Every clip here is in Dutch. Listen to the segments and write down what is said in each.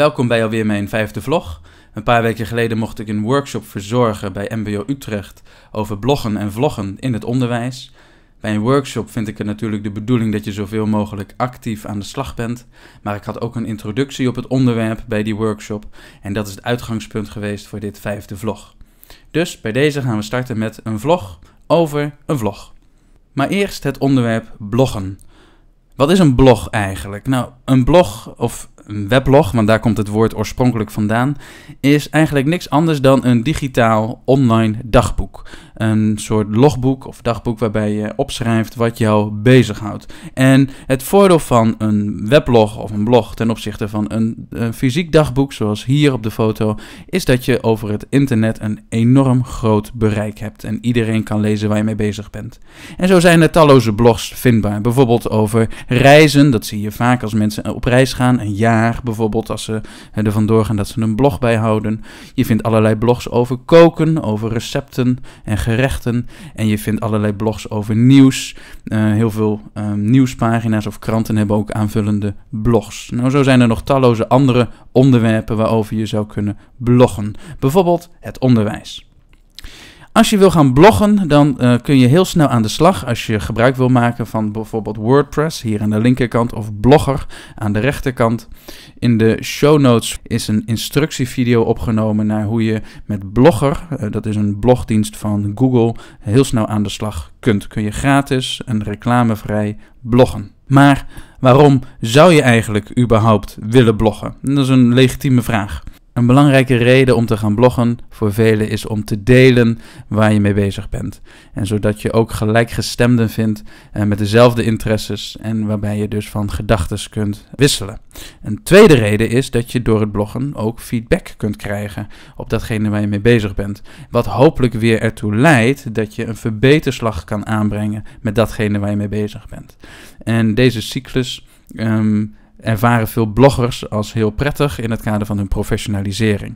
Welkom bij alweer mijn vijfde vlog. Een paar weken geleden mocht ik een workshop verzorgen bij MBO Utrecht over bloggen en vloggen in het onderwijs. Bij een workshop vind ik het natuurlijk de bedoeling dat je zoveel mogelijk actief aan de slag bent, maar ik had ook een introductie op het onderwerp bij die workshop en dat is het uitgangspunt geweest voor dit vijfde vlog. Dus bij deze gaan we starten met een vlog over een vlog. Maar eerst het onderwerp bloggen. Wat is een blog eigenlijk? Nou, een blog of een weblog, want daar komt het woord oorspronkelijk vandaan, is eigenlijk niks anders dan een digitaal online dagboek. Een soort logboek of dagboek waarbij je opschrijft wat jou bezighoudt. En het voordeel van een weblog of een blog ten opzichte van een, een fysiek dagboek, zoals hier op de foto, is dat je over het internet een enorm groot bereik hebt en iedereen kan lezen waar je mee bezig bent. En zo zijn er talloze blogs vindbaar, bijvoorbeeld over reizen, dat zie je vaak als mensen op reis gaan, een jaar bijvoorbeeld, als ze er vandoor gaan, dat ze een blog bijhouden. Je vindt allerlei blogs over koken, over recepten en gerechten. En je vindt allerlei blogs over nieuws. Eh, heel veel ehm, nieuwspagina's of kranten hebben ook aanvullende blogs. Nou, zo zijn er nog talloze andere onderwerpen waarover je zou kunnen bloggen. Bijvoorbeeld het onderwijs. Als je wil gaan bloggen, dan eh, kun je heel snel aan de slag. Als je gebruik wil maken van bijvoorbeeld WordPress hier aan de linkerkant of Blogger aan de rechterkant. In de show notes is een instructievideo opgenomen naar hoe je met Blogger, eh, dat is een blogdienst van Google, heel snel aan de slag kunt. Kun je gratis en reclamevrij bloggen. Maar waarom zou je eigenlijk überhaupt willen bloggen? Dat is een legitieme vraag. Een belangrijke reden om te gaan bloggen voor velen is om te delen waar je mee bezig bent. En zodat je ook gelijkgestemden vindt eh, met dezelfde interesses en waarbij je dus van gedachten kunt wisselen. Een tweede reden is dat je door het bloggen ook feedback kunt krijgen op datgene waar je mee bezig bent. Wat hopelijk weer ertoe leidt dat je een verbeterslag kan aanbrengen met datgene waar je mee bezig bent. En deze cyclus. Ehm, ervaren veel bloggers als heel prettig in het kader van hun professionalisering.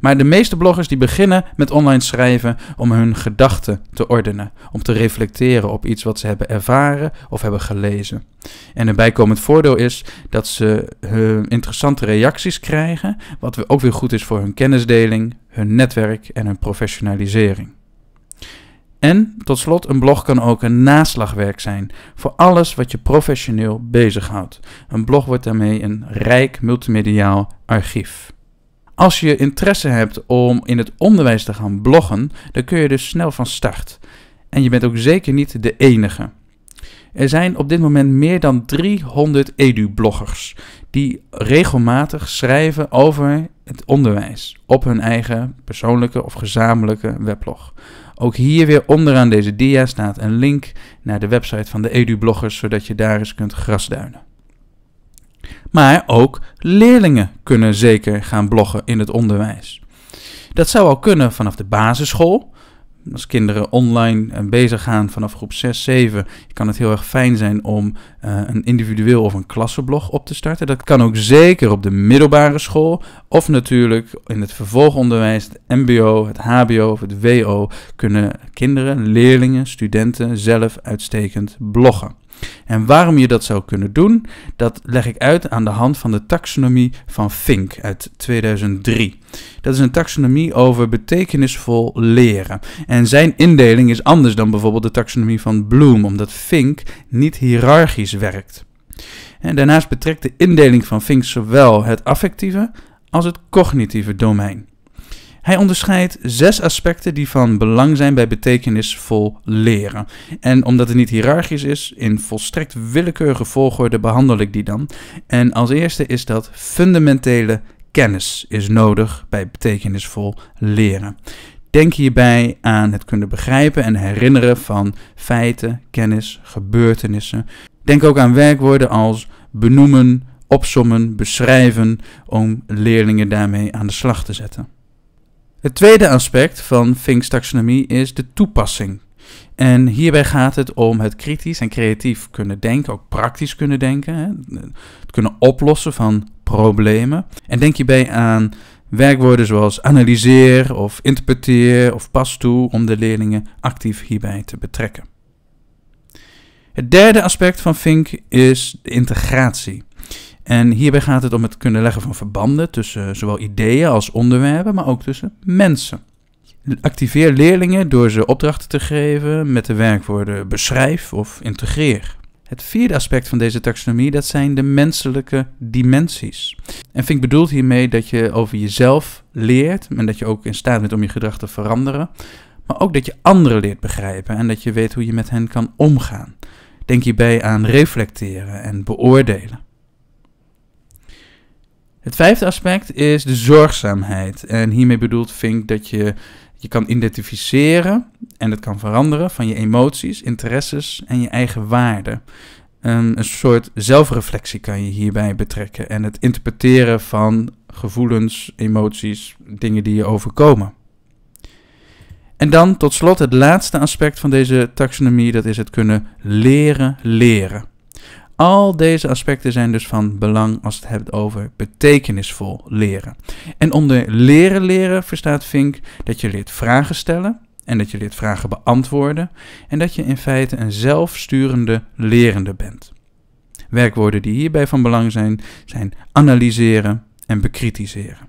Maar de meeste bloggers die beginnen met online schrijven om hun gedachten te ordenen, om te reflecteren op iets wat ze hebben ervaren of hebben gelezen. En een bijkomend voordeel is dat ze eh, interessante reacties krijgen, wat ook weer goed is voor hun kennisdeling, hun netwerk en hun professionalisering. En tot slot, een blog kan ook een naslagwerk zijn voor alles wat je professioneel bezighoudt. Een blog wordt daarmee een rijk multimediaal archief. Als je interesse hebt om in het onderwijs te gaan bloggen, dan kun je dus snel van start. En je bent ook zeker niet de enige. Er zijn op dit moment meer dan 300 edu-bloggers die regelmatig schrijven over het onderwijs op hun eigen persoonlijke of gezamenlijke weblog. Ook hier weer onderaan deze dia staat een link naar de website van de EduBloggers, zodat je daar eens kunt grasduinen. Maar ook leerlingen kunnen zeker gaan bloggen in het onderwijs. Dat zou al kunnen vanaf de basisschool, als kinderen online eh, bezig gaan vanaf groep 6, 7, kan het heel erg fijn zijn om eh, een individueel of een klassenblog op te starten. Dat kan ook zeker op de middelbare school of natuurlijk in het vervolgonderwijs, het MBO, het HBO of het WO, kunnen kinderen, leerlingen, studenten zelf uitstekend bloggen. En waarom je dat zou kunnen doen, dat leg ik uit aan de hand van de taxonomie van Fink uit 2003. Dat is een taxonomie over betekenisvol leren. En zijn indeling is anders dan bijvoorbeeld de taxonomie van Bloom, omdat Fink niet hiërarchisch werkt. En daarnaast betrekt de indeling van Fink zowel het affectieve als het cognitieve domein. Hij onderscheidt zes aspecten die van belang zijn bij betekenisvol leren. En omdat het niet hiërarchisch is, in volstrekt willekeurige volgorde behandel ik die dan. En als eerste is dat fundamentele kennis is nodig bij betekenisvol leren. Denk hierbij aan het kunnen begrijpen en herinneren van feiten, kennis, gebeurtenissen. Denk ook aan werkwoorden als benoemen, opsommen, beschrijven om leerlingen daarmee aan de slag te zetten. Het tweede aspect van Fink's taxonomie is de toepassing. En hierbij gaat het om het kritisch en creatief kunnen denken, ook praktisch kunnen denken, het kunnen oplossen van problemen. En denk hierbij aan werkwoorden zoals analyseer of interpreteer of pas toe om de leerlingen actief hierbij te betrekken. Het derde aspect van Fink is de integratie. En hierbij gaat het om het kunnen leggen van verbanden tussen eh, zowel ideeën als onderwerpen, maar ook tussen mensen. Activeer leerlingen door ze opdrachten te geven met de werkwoorden beschrijf of integreer. Het vierde aspect van deze taxonomie, dat zijn de menselijke dimensies. En Vink bedoelt hiermee dat je over jezelf leert en dat je ook in staat bent om je gedrag te veranderen, maar ook dat je anderen leert begrijpen en dat je weet hoe je met hen kan omgaan. Denk hierbij aan reflecteren en beoordelen. Het vijfde aspect is de zorgzaamheid. En hiermee bedoelt Fink dat je je kan identificeren en het kan veranderen van je emoties, interesses en je eigen waarden. een soort zelfreflectie kan je hierbij betrekken en het interpreteren van gevoelens, emoties, dingen die je overkomen. En dan tot slot het laatste aspect van deze taxonomie, dat is het kunnen leren leren. Al deze aspecten zijn dus van belang als het hebt over betekenisvol leren. En onder leren leren verstaat Vink dat je leert vragen stellen en dat je leert vragen beantwoorden en dat je in feite een zelfsturende lerende bent. Werkwoorden die hierbij van belang zijn zijn analyseren en bekritiseren.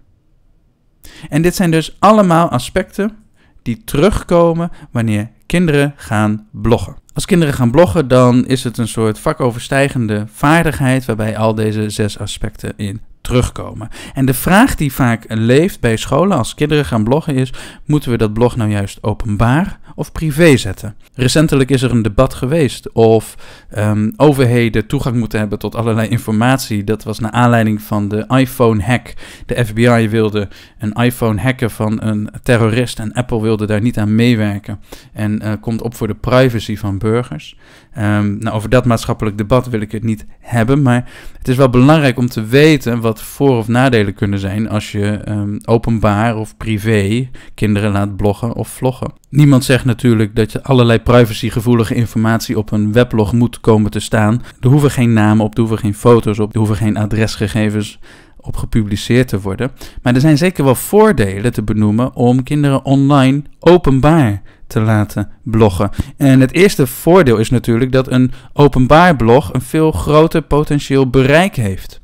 En dit zijn dus allemaal aspecten die terugkomen wanneer kinderen gaan bloggen. Als kinderen gaan bloggen, dan is het een soort vakoverstijgende vaardigheid waarbij al deze zes aspecten in terugkomen. En de vraag die vaak leeft bij scholen als kinderen gaan bloggen is: moeten we dat blog nou juist openbaar of privé zetten. Recentelijk is er een debat geweest of um, overheden toegang moeten hebben tot allerlei informatie. Dat was naar aanleiding van de iPhone-hack. De FBI wilde een iPhone hacken van een terrorist en Apple wilde daar niet aan meewerken. En eh, komt op voor de privacy van burgers. Ehm, nou, over dat maatschappelijk debat wil ik het niet hebben, maar het is wel belangrijk om te weten wat voor- of nadelen kunnen zijn als je ehm, openbaar of privé kinderen laat bloggen of vloggen. Niemand zegt natuurlijk dat je allerlei privacygevoelige informatie op een weblog moet komen te staan. Er hoeven geen namen op, er hoeven geen foto's op, er hoeven geen adresgegevens op gepubliceerd te worden. Maar er zijn zeker wel voordelen te benoemen om kinderen online openbaar te laten bloggen. En het eerste voordeel is natuurlijk dat een openbaar blog een veel groter potentieel bereik heeft.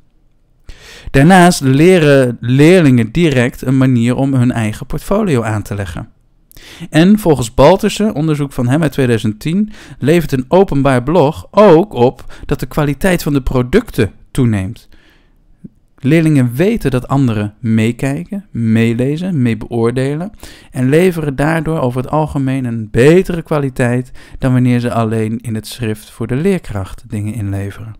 Daarnaast leren leerlingen direct een manier om hun eigen portfolio aan te leggen. En volgens Balterse, onderzoek van hem uit 2010, levert een openbaar blog ook op dat de kwaliteit van de producten toeneemt. Leerlingen weten dat anderen meekijken, meelezen, mee beoordelen en leveren daardoor over het algemeen een betere kwaliteit dan wanneer ze alleen in het schrift voor de leerkracht dingen inleveren.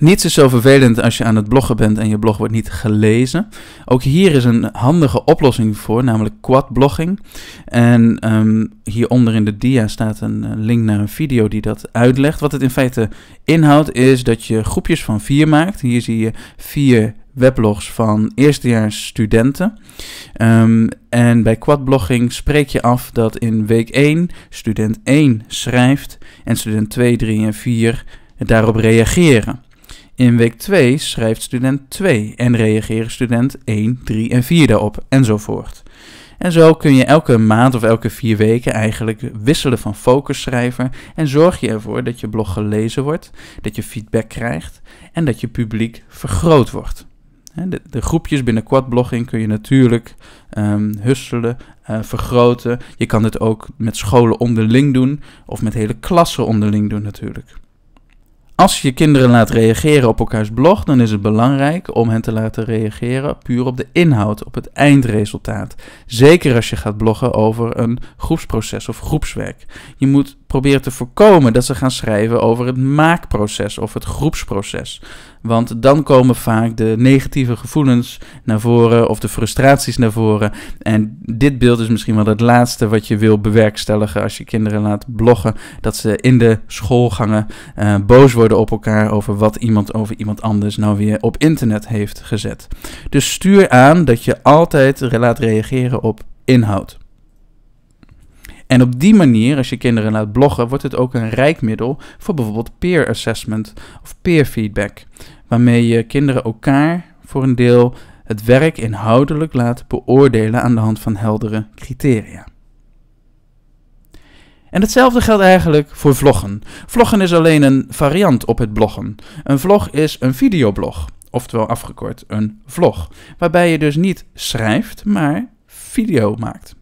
Niets is zo vervelend als je aan het bloggen bent en je blog wordt niet gelezen. Ook hier is een handige oplossing voor, namelijk quadblogging. En ehm, hieronder in de dia staat een eh, link naar een video die dat uitlegt. Wat het in feite inhoudt is dat je groepjes van vier maakt. Hier zie je vier weblogs van eerstejaarsstudenten. Ehm, en bij quadblogging spreek je af dat in week 1 student 1 schrijft en student 2, 3 en 4 daarop reageren. In week 2 schrijft student 2 en reageren student 1, 3 en 4 daarop, enzovoort. En zo kun je elke maand of elke vier weken eigenlijk wisselen van focus schrijven en zorg je ervoor dat je blog gelezen wordt, dat je feedback krijgt en dat je publiek vergroot wordt. De, de groepjes binnen quadblogging kun je natuurlijk um, husselen, eh, vergroten. Je kan dit ook met scholen onderling doen of met hele klassen onderling doen natuurlijk. Als je kinderen laat reageren op elkaars blog, dan is het belangrijk om hen te laten reageren puur op de inhoud, op het eindresultaat. Zeker als je gaat bloggen over een groepsproces of groepswerk. Je moet Probeer te voorkomen dat ze gaan schrijven over het maakproces of het groepsproces. Want dan komen vaak de negatieve gevoelens naar voren of de frustraties naar voren. En dit beeld is misschien wel het laatste wat je wil bewerkstelligen als je kinderen laat bloggen. Dat ze in de schoolgangen eh, boos worden op elkaar over wat iemand over iemand anders nou weer op internet heeft gezet. Dus stuur aan dat je altijd laat reageren op inhoud. En op die manier, als je kinderen laat bloggen, wordt het ook een rijk middel voor bijvoorbeeld peer assessment of peer feedback. Waarmee je kinderen elkaar voor een deel het werk inhoudelijk laat beoordelen aan de hand van heldere criteria. En hetzelfde geldt eigenlijk voor vloggen. Vloggen is alleen een variant op het bloggen. Een vlog is een videoblog, oftewel afgekort een vlog, waarbij je dus niet schrijft, maar video maakt.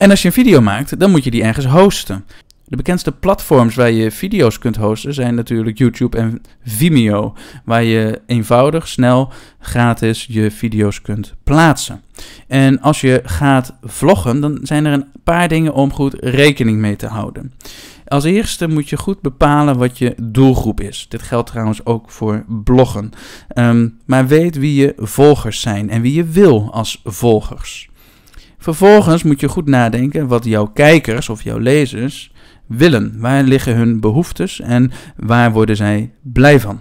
En als je een video maakt, dan moet je die ergens hosten. De bekendste platforms waar je video's kunt hosten zijn natuurlijk YouTube en Vimeo, waar je eenvoudig, snel, gratis je video's kunt plaatsen. En als je gaat vloggen, dan zijn er een paar dingen om goed rekening mee te houden. Als eerste moet je goed bepalen wat je doelgroep is. Dit geldt trouwens ook voor bloggen. Ehm, maar weet wie je volgers zijn en wie je wil als volgers. Vervolgens moet je goed nadenken wat jouw kijkers of jouw lezers willen. Waar liggen hun behoeftes en waar worden zij blij van?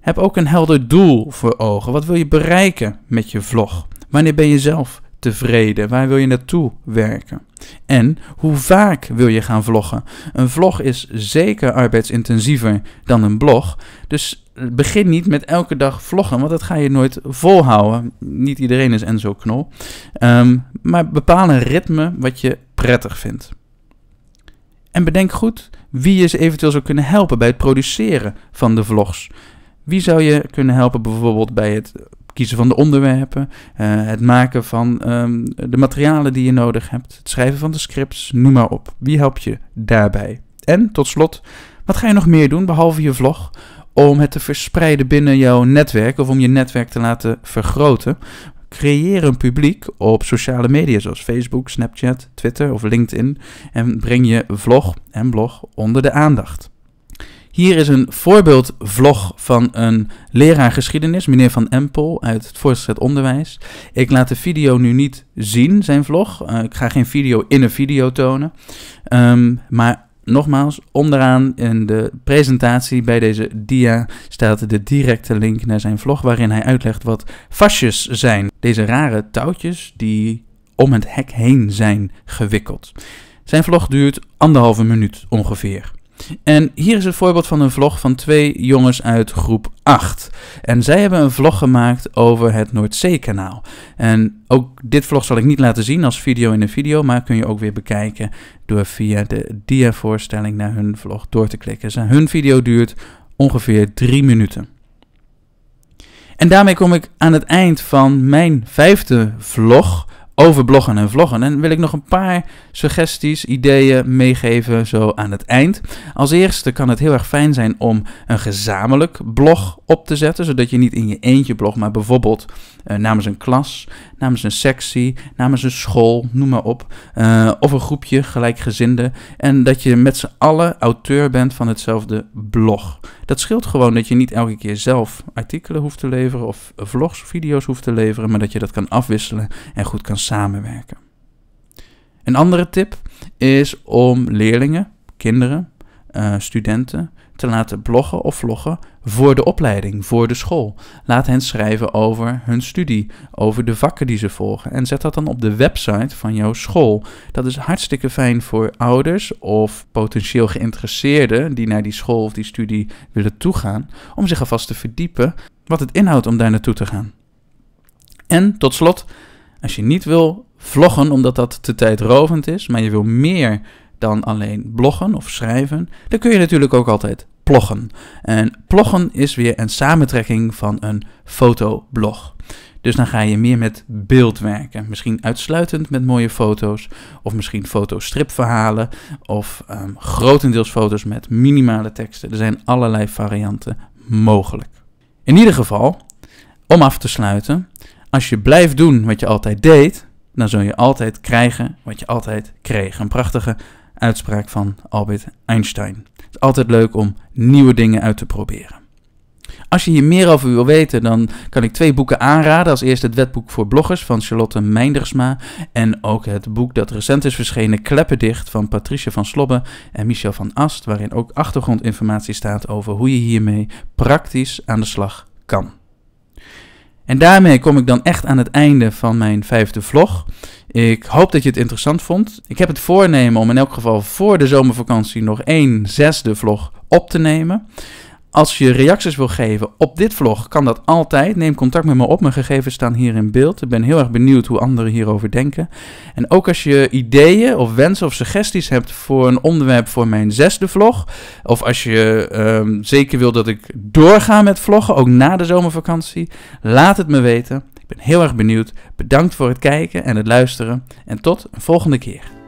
Heb ook een helder doel voor ogen. Wat wil je bereiken met je vlog? Wanneer ben je zelf tevreden? Waar wil je naartoe werken? En hoe vaak wil je gaan vloggen? Een vlog is zeker arbeidsintensiever dan een blog. Dus eh, begin niet met elke dag vloggen, want dat ga je nooit volhouden. Niet iedereen is Enzo Knol. Ehm, maar bepaal een ritme wat je prettig vindt. En bedenk goed wie je ze eventueel zou kunnen helpen bij het produceren van de vlogs. Wie zou je kunnen helpen bijvoorbeeld bij het kiezen van de onderwerpen, eh, het maken van ehm, de materialen die je nodig hebt, het schrijven van de scripts, noem maar op. Wie helpt je daarbij? En tot slot, wat ga je nog meer doen behalve je vlog? Om het te verspreiden binnen jouw netwerk of om je netwerk te laten vergroten. Creëer een publiek op sociale media zoals Facebook, Snapchat, Twitter of LinkedIn en breng je vlog en blog onder de aandacht. Hier is een voorbeeldvlog van een leraar geschiedenis, meneer Van Empel uit het voortgezet onderwijs. Ik laat de video nu niet zien, zijn vlog. Eh, ik ga geen video in een video tonen. Ehm, maar nogmaals, onderaan in de presentatie bij deze dia staat de directe link naar zijn vlog waarin hij uitlegt wat fasjes zijn. Deze rare touwtjes die om het hek heen zijn gewikkeld. Zijn vlog duurt anderhalve minuut ongeveer. En hier is het voorbeeld van een vlog van twee jongens uit groep 8. En zij hebben een vlog gemaakt over het Noordzeekanaal. En ook dit vlog zal ik niet laten zien als video in een video, maar kun je ook weer bekijken door via de diavoorstelling naar hun vlog door te klikken. hun video duurt ongeveer 3 minuten. En daarmee kom ik aan het eind van mijn vijfde vlog over bloggen en vloggen. En wil ik nog een paar suggesties, ideeën meegeven zo aan het eind. Als eerste kan het heel erg fijn zijn om een gezamenlijk blog op te zetten, zodat je niet in je eentje blog, maar bijvoorbeeld eh, namens een klas, namens een sectie, namens een school, noem maar op, eh, of een groepje gelijkgezinden. En dat je met z'n allen auteur bent van hetzelfde blog. Dat scheelt gewoon dat je niet elke keer zelf artikelen hoeft te leveren of vlogs, video's hoeft te leveren, maar dat je dat kan afwisselen en goed kan samenwerken. Een andere tip is om leerlingen, kinderen, eh, studenten te laten bloggen of vloggen voor de opleiding, voor de school. Laat hen schrijven over hun studie, over de vakken die ze volgen. En zet dat dan op de website van jouw school. Dat is hartstikke fijn voor ouders of potentieel geïnteresseerden die naar die school of die studie willen toegaan, om zich alvast te verdiepen wat het inhoudt om daar naartoe te gaan. En tot slot, als je niet wil vloggen omdat dat te tijdrovend is, maar je wil meer dan alleen bloggen of schrijven, dan kun je natuurlijk ook altijd ploggen. En ploggen is weer een samentrekking van een fotoblog. Dus dan ga je meer met beeld werken. Misschien uitsluitend met mooie foto's. Of misschien fotostripverhalen. Of ehm, grotendeels foto's met minimale teksten. Er zijn allerlei varianten mogelijk. In ieder geval, om af te sluiten. Als je blijft doen wat je altijd deed, dan zul je altijd krijgen wat je altijd kreeg. Een prachtige uitspraak van Albert Einstein. Het is altijd leuk om nieuwe dingen uit te proberen. Als je hier meer over wil weten, dan kan ik twee boeken aanraden. Als eerste het wetboek voor bloggers van Charlotte Meindersma. En ook het boek dat recent is verschenen, Kleppendicht, van Patricia van Slobbe en Michel van Ast. Waarin ook achtergrondinformatie staat over hoe je hiermee praktisch aan de slag kan. En daarmee kom ik dan echt aan het einde van mijn vijfde vlog. Ik hoop dat je het interessant vond. Ik heb het voornemen om in elk geval voor de zomervakantie nog één zesde vlog op te nemen. Als je reacties wil geven op dit vlog, kan dat altijd. Neem contact met me op. Mijn gegevens staan hier in beeld. Ik ben heel erg benieuwd hoe anderen hierover denken. En ook als je ideeën of wensen of suggesties hebt voor een onderwerp voor mijn zesde vlog. Of als je ehm, zeker wil dat ik doorga met vloggen, ook na de zomervakantie. Laat het me weten. Ik ben heel erg benieuwd. Bedankt voor het kijken en het luisteren. En tot een volgende keer.